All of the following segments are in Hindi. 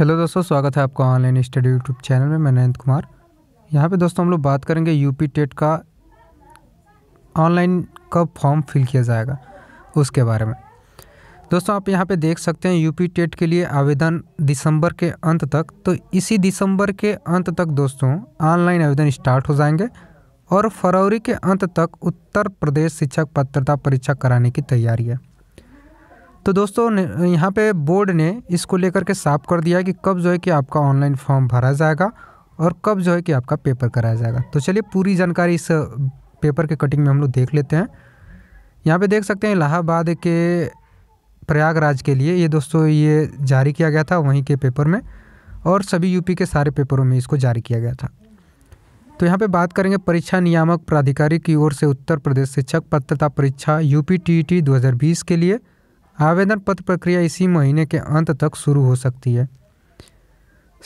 हेलो दोस्तों स्वागत है आपका ऑनलाइन स्टडी यूट्यूब चैनल में मैं नयंत कुमार यहाँ पे दोस्तों हम लोग बात करेंगे यूपी टेट का ऑनलाइन कब फॉर्म फिल किया जाएगा उसके बारे में दोस्तों आप यहाँ पे देख सकते हैं यूपी टेट के लिए आवेदन दिसंबर के अंत तक तो इसी दिसंबर के अंत तक दोस्तों ऑनलाइन आवेदन स्टार्ट हो जाएंगे और फरवरी के अंत तक उत्तर प्रदेश शिक्षक पात्रता परीक्षा कराने की तैयारी है तो दोस्तों यहाँ पे बोर्ड ने इसको लेकर के साफ कर दिया कि कब जो है कि आपका ऑनलाइन फॉर्म भरा जाएगा और कब जो है कि आपका पेपर कराया जाएगा तो चलिए पूरी जानकारी इस पेपर के कटिंग में हम लोग देख लेते हैं यहाँ पे देख सकते हैं इलाहाबाद के प्रयागराज के लिए ये दोस्तों ये जारी किया गया था वहीं के पेपर में और सभी यूपी के सारे पेपरों में इसको जारी किया गया था तो यहाँ पे बात करेंगे परीक्षा नियामक प्राधिकारी की ओर से उत्तर प्रदेश शिक्षक पत्रता परीक्षा यूपी टी 2020 के लिए आवेदन पत्र प्रक्रिया इसी महीने के अंत तक शुरू हो सकती है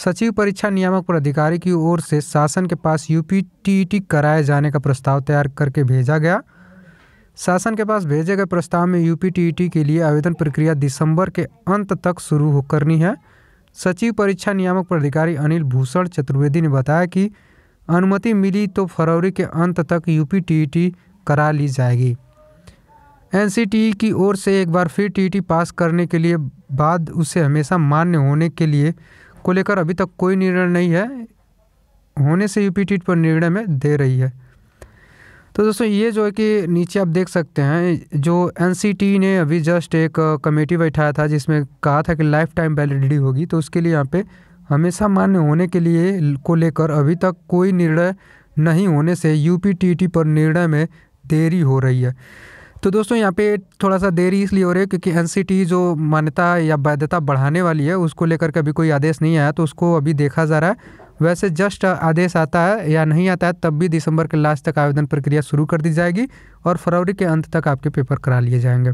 सचिव परीक्षा नियामक प्राधिकारी की ओर से शासन के पास यूपीटीईटी कराए जाने का प्रस्ताव तैयार करके भेजा गया शासन के पास भेजे गए प्रस्ताव में यूपीटीईटी के लिए आवेदन प्रक्रिया दिसंबर के अंत तक शुरू हो करनी है सचिव परीक्षा नियामक प्राधिकारी अनिल भूषण चतुर्वेदी ने बताया कि अनुमति मिली तो फरवरी के अंत तक यूपीटीईटी करा ली जाएगी एन की ओर से एक बार फिर टी पास करने के लिए बाद उसे हमेशा मान्य होने के लिए को लेकर अभी तक कोई निर्णय नहीं है होने से यूपी पर निर्णय में दे रही है तो दोस्तों ये जो है कि नीचे आप देख सकते हैं जो एन ने अभी जस्ट एक कमेटी बैठाया था जिसमें कहा था कि लाइफ टाइम वैलिडिटी होगी तो उसके लिए यहाँ पे हमेशा मान्य होने के लिए को लेकर अभी तक कोई निर्णय नहीं होने से यू पर निर्णय में देरी हो रही है तो दोस्तों यहाँ पे थोड़ा सा देरी इसलिए हो रही है क्योंकि एन जो मान्यता या वैधता बढ़ाने वाली है उसको लेकर के अभी कोई आदेश नहीं आया तो उसको अभी देखा जा रहा है वैसे जस्ट आदेश आता है या नहीं आता है तब भी दिसंबर के लास्ट तक आवेदन प्रक्रिया शुरू कर दी जाएगी और फरवरी के अंत तक आपके पेपर करा लिए जाएंगे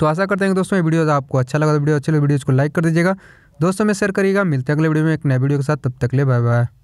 तो आशा करते हैं दोस्तों ये वीडियो आपको अच्छा लगा तो वीडियो अच्छी लगे तो वीडियो को लाइक कर दीजिएगा दोस्तों में शेयर करिएगा मिलते हैं अगले वीडियो में एक नए वीडियो के साथ तब तक ले बाय बाय